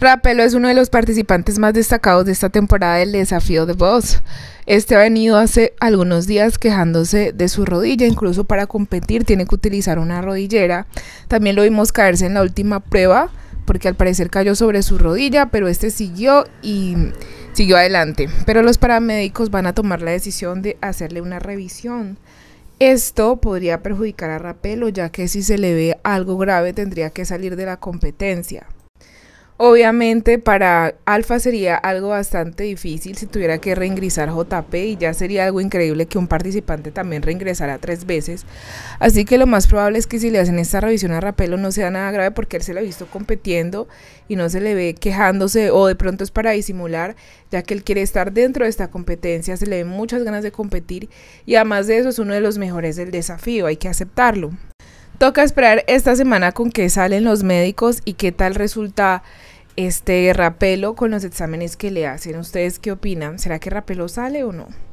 Rapelo es uno de los participantes más destacados de esta temporada del desafío de Voz. Este ha venido hace algunos días quejándose de su rodilla, incluso para competir tiene que utilizar una rodillera. También lo vimos caerse en la última prueba, porque al parecer cayó sobre su rodilla, pero este siguió y siguió adelante. Pero los paramédicos van a tomar la decisión de hacerle una revisión. Esto podría perjudicar a Rapelo, ya que si se le ve algo grave tendría que salir de la competencia. Obviamente para Alfa sería algo bastante difícil si tuviera que reingresar JP y ya sería algo increíble que un participante también reingresara tres veces. Así que lo más probable es que si le hacen esta revisión a Rapelo no sea nada grave porque él se lo ha visto compitiendo y no se le ve quejándose o de pronto es para disimular ya que él quiere estar dentro de esta competencia, se le ven muchas ganas de competir y además de eso es uno de los mejores del desafío, hay que aceptarlo. Toca esperar esta semana con qué salen los médicos y qué tal resulta este Rapelo con los exámenes que le hacen. ¿Ustedes qué opinan? ¿Será que Rapelo sale o no?